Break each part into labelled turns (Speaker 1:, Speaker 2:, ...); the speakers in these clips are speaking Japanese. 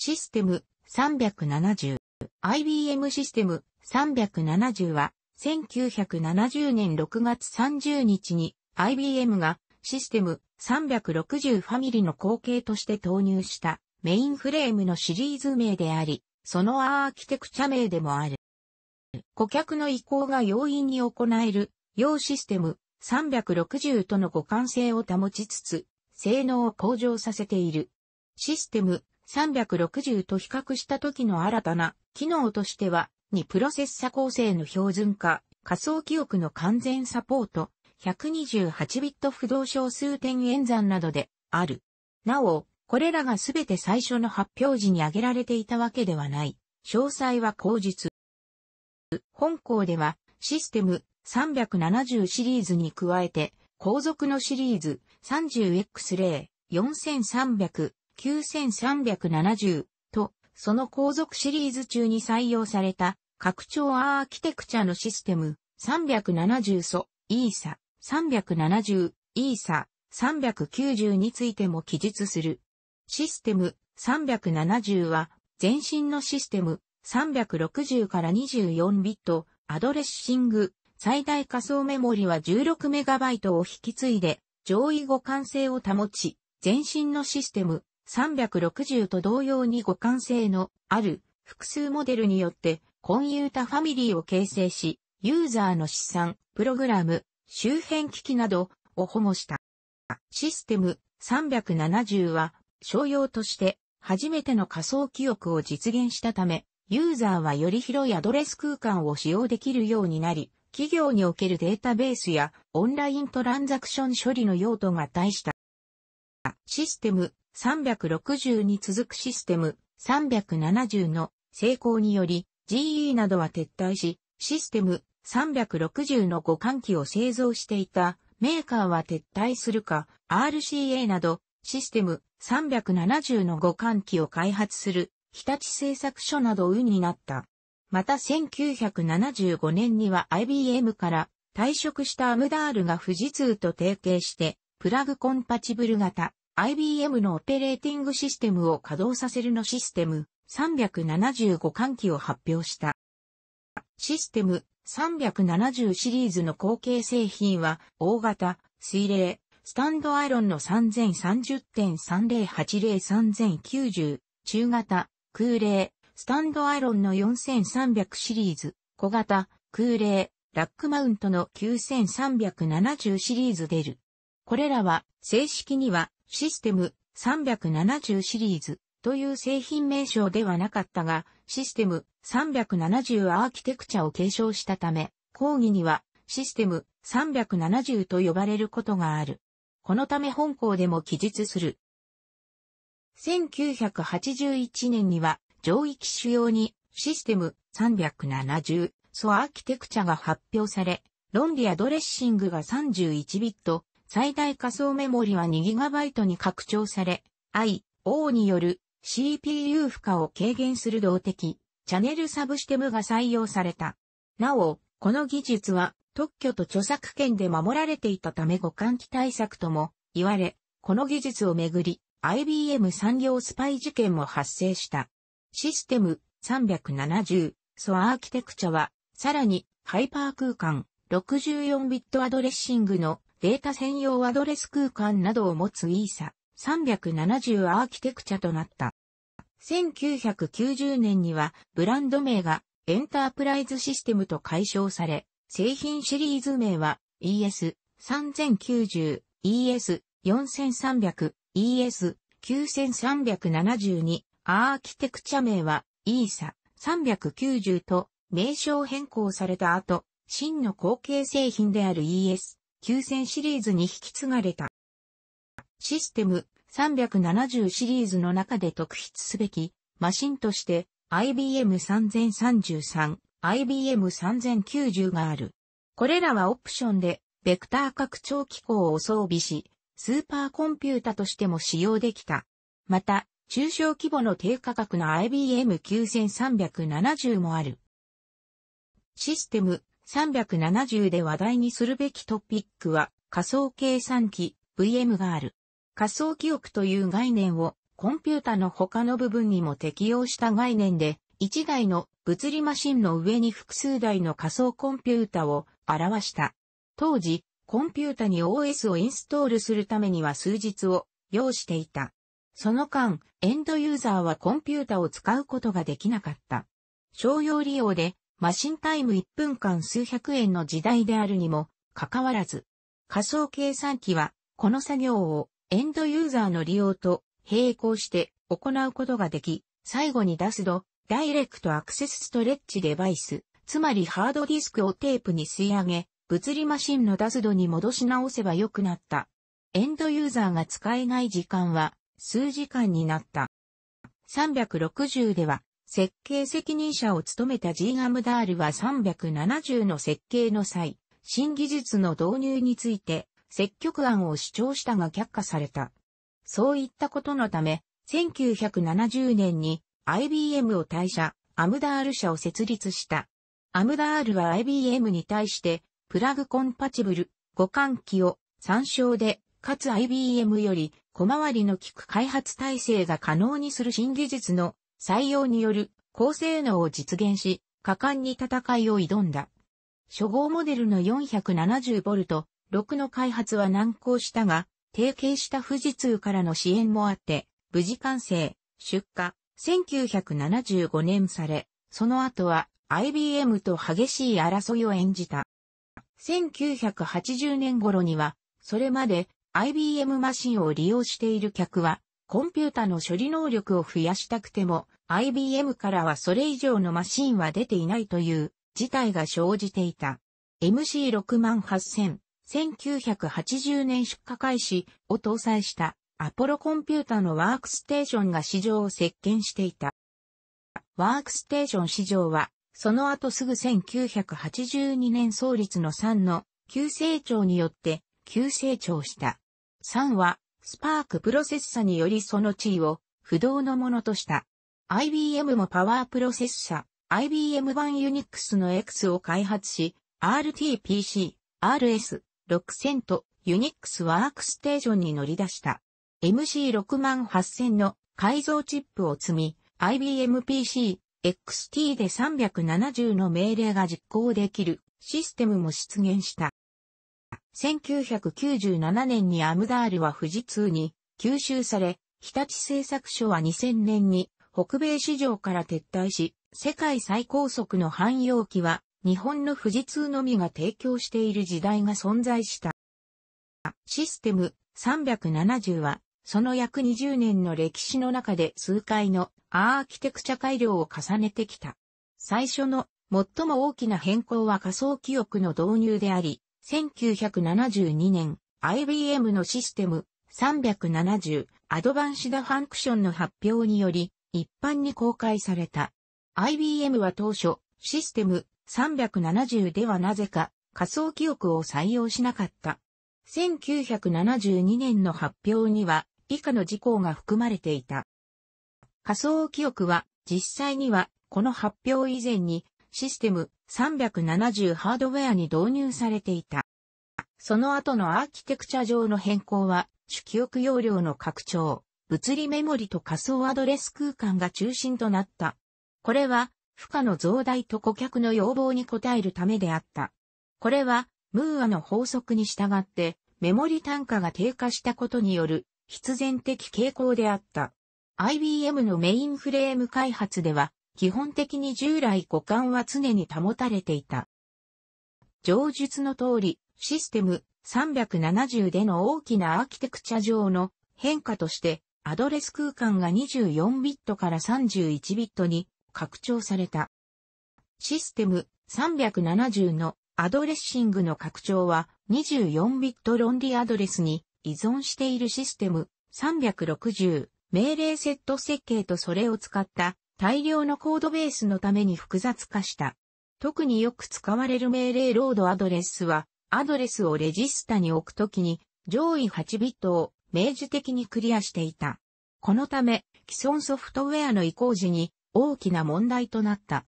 Speaker 1: システム 370IBM システム370は1970年6月30日に IBM がシステム360ファミリの後継として投入したメインフレームのシリーズ名であり、そのアーキテクチャ名でもある。顧客の移行が容易に行える、要システム360との互換性を保ちつつ、性能を向上させている。システム360と比較した時の新たな機能としては、2プロセッサ構成の標準化、仮想記憶の完全サポート、128ビット不動小数点演算などである。なお、これらがすべて最初の発表時に挙げられていたわけではない。詳細は口日。本校ではシステム370シリーズに加えて後続のシリーズ 30X0、4300、9370と、その後続シリーズ中に採用された、拡張アーキテクチャのシステム、370素、イーサ、370、イーサ、390についても記述する。システム370は、前身のシステム360から24ビット、アドレッシング、最大仮想メモリは 16MB を引き継いで、上位互換性を保ち、前身のシステム360と同様に互換性のある複数モデルによってコンユータファミリーを形成し、ユーザーの資産、プログラム、周辺機器などを保護した。システム370は商用として初めての仮想記憶を実現したため、ユーザーはより広いアドレス空間を使用できるようになり、企業におけるデータベースやオンライントランザクション処理の用途が大した。システム360に続くシステム370の成功により GE などは撤退し、システム360の互換機を製造していたメーカーは撤退するか RCA などシステム370の互換機を開発する日立製作所などウになった。また1975年には IBM から退職したアムダールが富士通と提携してプラグコンパチブル型 IBM のオペレーティングシステムを稼働させるのシステム375換気を発表した。システム370シリーズの後継製品は大型、水冷、スタンドアイロンの3030.30803090、中型、空冷、スタンドアイロンの4300シリーズ、小型、空冷、ラックマウントの9370シリーズ出る。これらは正式にはシステム370シリーズという製品名称ではなかったが、システム370アーキテクチャを継承したため、講義にはシステム370と呼ばれることがある。このため本校でも記述する。1981年には上位機種用にシステム370ソアーキテクチャが発表され、ロンディアドレッシングが31ビット、最大仮想メモリは 2GB に拡張され、IO による CPU 負荷を軽減する動的チャネルサブシテムが採用された。なお、この技術は特許と著作権で守られていたため互換機対策とも言われ、この技術をめぐり IBM 産業スパイ事件も発生した。システム370ソアーキテクチャはさらにハイパー空間64ビットアドレッシングのデータ専用アドレス空間などを持つ ESA 370アーキテクチャとなった。1990年にはブランド名がエンタープライズシステムと解消され、製品シリーズ名は ES3090、ES4300、ES9372、アーキテクチャ名は ESA390 と名称変更された後、真の後継製品である ES9000 シリーズに引き継がれた。システム370シリーズの中で特筆すべきマシンとして IBM 3033、IBM 3090がある。これらはオプションでベクター拡張機構を装備し、スーパーコンピュータとしても使用できた。また、中小規模の低価格の IBM 9370もある。システム370で話題にするべきトピックは仮想計算機 VM がある。仮想記憶という概念をコンピュータの他の部分にも適用した概念で、1台の物理マシンの上に複数台の仮想コンピュータを表した。当時、コンピュータに OS をインストールするためには数日を要していた。その間、エンドユーザーはコンピュータを使うことができなかった。商用利用でマシンタイム1分間数百円の時代であるにも、かかわらず、仮想計算機は、この作業をエンドユーザーの利用と並行して行うことができ、最後に出すと、ダイレクトアクセスストレッチデバイス、つまりハードディスクをテープに吸い上げ、物理マシンのダスドに戻し直せば良くなった。エンドユーザーが使えない時間は数時間になった。360では設計責任者を務めたジーアムダールは370の設計の際、新技術の導入について積極案を主張したが却下された。そういったことのため、1970年に IBM を退社、アムダール社を設立した。アムダールは IBM に対して、プラグコンパチブル、互換機を、参照で、かつ IBM より、小回りの利く開発体制が可能にする新技術の採用による高性能を実現し、果敢に戦いを挑んだ。初号モデルの 470V6 の開発は難航したが、提携した富士通からの支援もあって、無事完成、出荷、1975年され、その後は IBM と激しい争いを演じた。1980年頃には、それまで IBM マシンを利用している客はコンピュータの処理能力を増やしたくても、IBM からはそれ以上のマシンは出ていないという事態が生じていた。MC68000、1980年出荷開始を搭載したアポロコンピュータのワークステーションが市場を席巻していた。ワークステーション市場は、その後すぐ1982年創立の3の急成長によって急成長した。3はスパークプロセッサによりその地位を不動のものとした。IBM もパワープロセッサ、IBM 版ニックスの X を開発し、RTPC、RS、6000とユニックスワークステーションに乗り出した。MC68000 の改造チップを積み、IBM PC、XT で370の命令が実行できるシステムも出現した。1997年にアムダールは富士通に吸収され、日立製作所は2000年に北米市場から撤退し、世界最高速の汎用機は日本の富士通のみが提供している時代が存在した。システム370は、その約20年の歴史の中で数回のアーキテクチャ改良を重ねてきた。最初の最も大きな変更は仮想記憶の導入であり、1972年、IBM のシステム370アドバンシダファンクションの発表により、一般に公開された。IBM は当初、システム370ではなぜか仮想記憶を採用しなかった。1972年の発表には以下の事項が含まれていた。仮想記憶は実際にはこの発表以前にシステム370ハードウェアに導入されていた。その後のアーキテクチャ上の変更は、主記憶容量の拡張、物理メモリと仮想アドレス空間が中心となった。これは、負荷の増大と顧客の要望に応えるためであった。これは、ムーアの法則に従って、メモリ単価が低下したことによる必然的傾向であった。IBM のメインフレーム開発では、基本的に従来互換は常に保たれていた。上述の通り、システム370での大きなアーキテクチャ上の変化として、アドレス空間が24ビットから31ビットに拡張された。システム370のアドレッシングの拡張は24ビット論理アドレスに依存しているシステム360命令セット設計とそれを使った大量のコードベースのために複雑化した。特によく使われる命令ロードアドレスはアドレスをレジスタに置くときに上位8ビットを明示的にクリアしていた。このため既存ソフトウェアの移行時に大きな問題となった。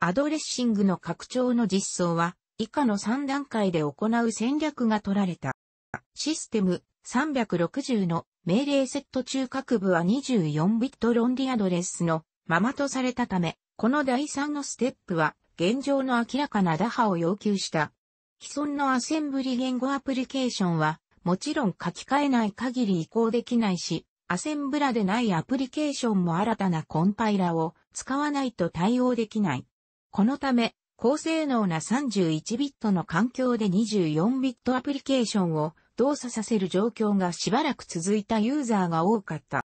Speaker 1: アドレッシングの拡張の実装は以下の3段階で行う戦略が取られた。システム360の命令セット中核部は24ビットロンアドレスのままとされたため、この第3のステップは現状の明らかな打破を要求した既存のアセンブリ言語アプリケーションは、もちろん書き換えない限り移行できないし、アセンブラでないアプリケーションも新たなコンパイラを使わないと対応できない。このため、高性能な31ビットの環境で24ビットアプリケーションを動作させる状況がしばらく続いたユーザーが多かった。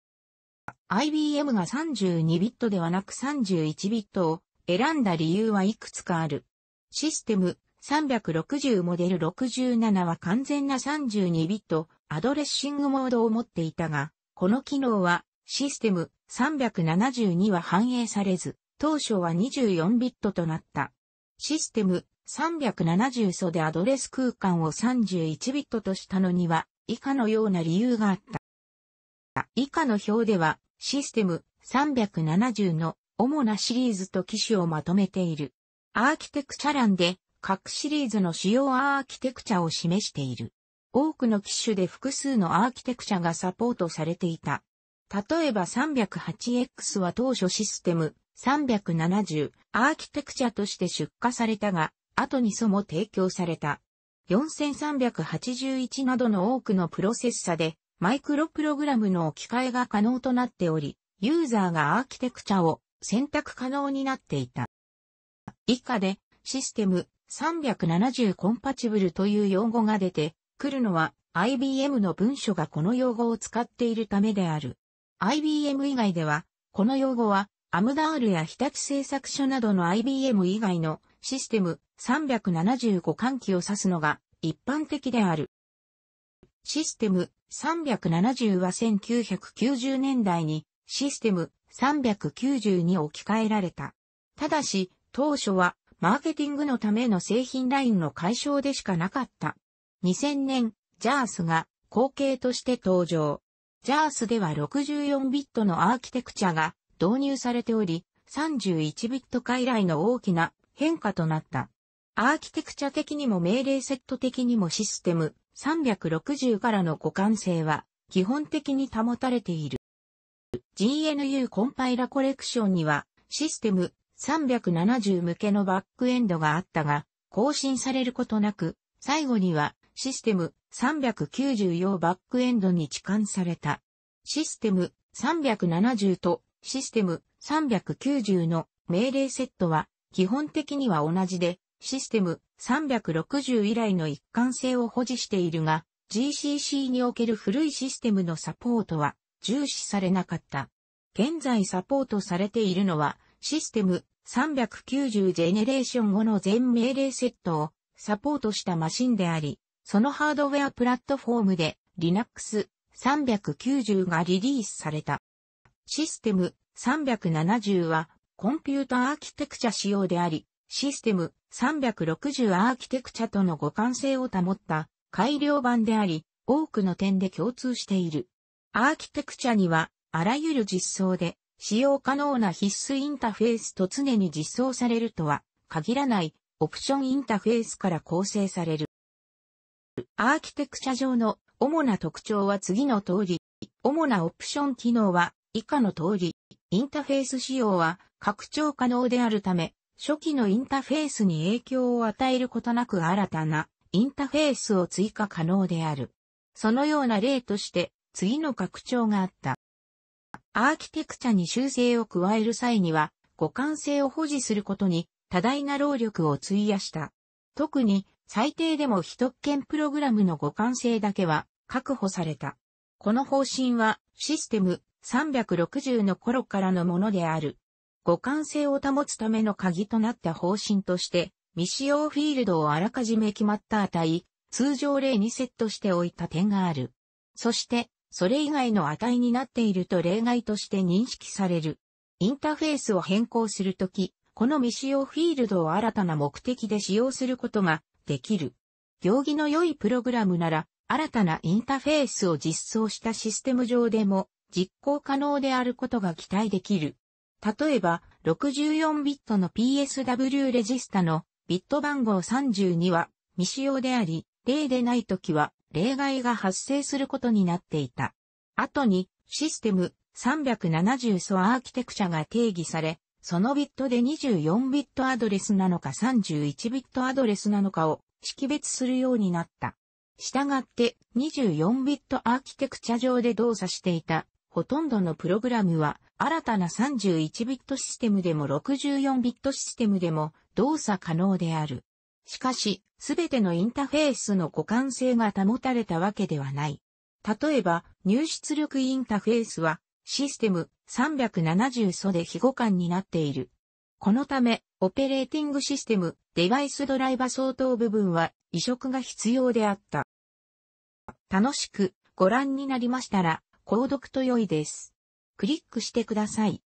Speaker 1: IBM が32ビットではなく31ビットを選んだ理由はいくつかある。システム、360モデル67は完全な32ビットアドレッシングモードを持っていたが、この機能はシステム372は反映されず、当初は24ビットとなった。システム370素でアドレス空間を31ビットとしたのには以下のような理由があった。以下の表ではシステム370の主なシリーズと機種をまとめている。アーキテクチャ欄で各シリーズの主要アーキテクチャを示している。多くの機種で複数のアーキテクチャがサポートされていた。例えば 308X は当初システム370アーキテクチャとして出荷されたが、後にそも提供された。4381などの多くのプロセッサでマイクロプログラムの置き換えが可能となっており、ユーザーがアーキテクチャを選択可能になっていた。以下でシステム370コンパチブルという用語が出てくるのは IBM の文書がこの用語を使っているためである。IBM 以外では、この用語はアムダールや日立製作所などの IBM 以外のシステム375換気を指すのが一般的である。システム370は1990年代にシステム390に置き換えられた。ただし、当初はマーケティングのための製品ラインの解消でしかなかった。2000年、ジャースが後継として登場。ジャースでは64ビットのアーキテクチャが導入されており、31ビット化以来の大きな変化となった。アーキテクチャ的にも命令セット的にもシステム360からの互換性は基本的に保たれている。GNU コンパイラコレクションにはシステム370向けのバックエンドがあったが、更新されることなく、最後にはシステム390用バックエンドに置換された。システム370とシステム390の命令セットは基本的には同じで、システム360以来の一貫性を保持しているが、GCC における古いシステムのサポートは重視されなかった。現在サポートされているのはシステム390ジェネレーション後の全命令セットをサポートしたマシンであり、そのハードウェアプラットフォームで Linux 390がリリースされた。システム370はコンピュータアーキテクチャ仕様であり、システム360アーキテクチャとの互換性を保った改良版であり、多くの点で共通している。アーキテクチャにはあらゆる実装で使用可能な必須インタフェースと常に実装されるとは限らないオプションインタフェースから構成される。アーキテクチャ上の主な特徴は次の通り、主なオプション機能は以下の通り、インタフェース仕様は拡張可能であるため、初期のインタフェースに影響を与えることなく新たなインタフェースを追加可能である。そのような例として次の拡張があった。アーキテクチャに修正を加える際には、互換性を保持することに多大な労力を費やした。特に、最低でも非特権プログラムの互換性だけは確保された。この方針はシステム360の頃からのものである。互換性を保つための鍵となった方針として、未使用フィールドをあらかじめ決まった値、通常例にセットしておいた点がある。そして、それ以外の値になっていると例外として認識される。インターフェースを変更するとき、この未使用フィールドを新たな目的で使用することができる。行儀の良いプログラムなら、新たなインターフェースを実装したシステム上でも実行可能であることが期待できる。例えば、64ビットの PSW レジスタのビット番号32は未使用であり、例でないときは例外が発生することになっていた。後に、システム370素アーキテクチャが定義され、そのビットで24ビットアドレスなのか31ビットアドレスなのかを識別するようになった。したがって24ビットアーキテクチャ上で動作していたほとんどのプログラムは新たな31ビットシステムでも64ビットシステムでも動作可能である。しかし、すべてのインターフェースの互換性が保たれたわけではない。例えば、入出力インターフェースは、システム370素で非互換になっている。このため、オペレーティングシステム、デバイスドライバ相当部分は移植が必要であった。楽しくご覧になりましたら、購読と良いです。クリックしてください。